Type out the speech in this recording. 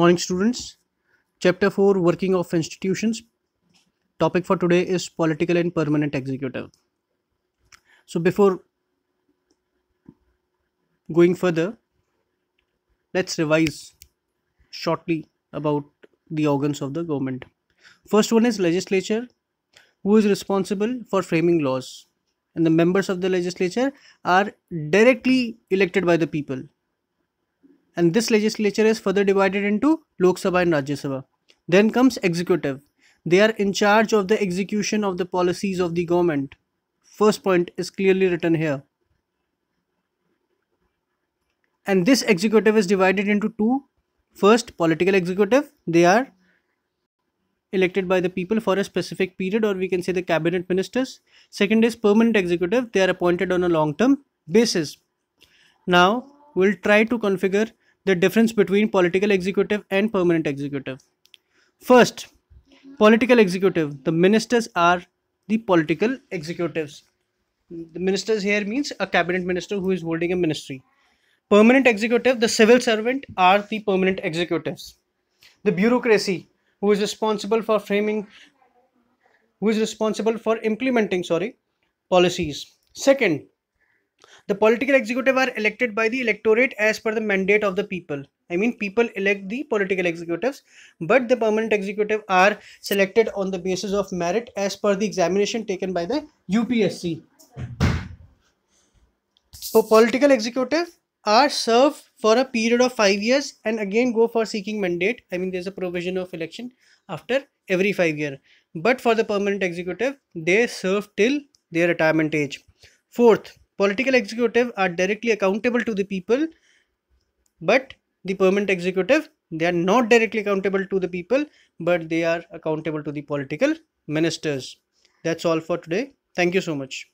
Morning students. Chapter 4 Working of Institutions. Topic for today is Political and Permanent Executive. So before going further, let's revise shortly about the organs of the government. First one is legislature, who is responsible for framing laws. And the members of the legislature are directly elected by the people and this legislature is further divided into Lok Sabha and Rajya Sabha. Then comes executive. They are in charge of the execution of the policies of the government. First point is clearly written here. And this executive is divided into two. First, political executive. They are elected by the people for a specific period or we can say the cabinet ministers. Second is permanent executive. They are appointed on a long term basis. Now, we'll try to configure the difference between political executive and permanent executive. First, political executive, the ministers are the political executives. The ministers here means a cabinet minister who is holding a ministry. Permanent executive, the civil servant are the permanent executives. The bureaucracy, who is responsible for framing, who is responsible for implementing, sorry, policies. Second, the political executive are elected by the electorate as per the mandate of the people. I mean, people elect the political executives, but the permanent executive are selected on the basis of merit as per the examination taken by the UPSC. So, political executive are served for a period of five years and again go for seeking mandate. I mean, there's a provision of election after every five year. But for the permanent executive, they serve till their retirement age. Fourth, political executive are directly accountable to the people but the permanent executive they are not directly accountable to the people but they are accountable to the political ministers that's all for today thank you so much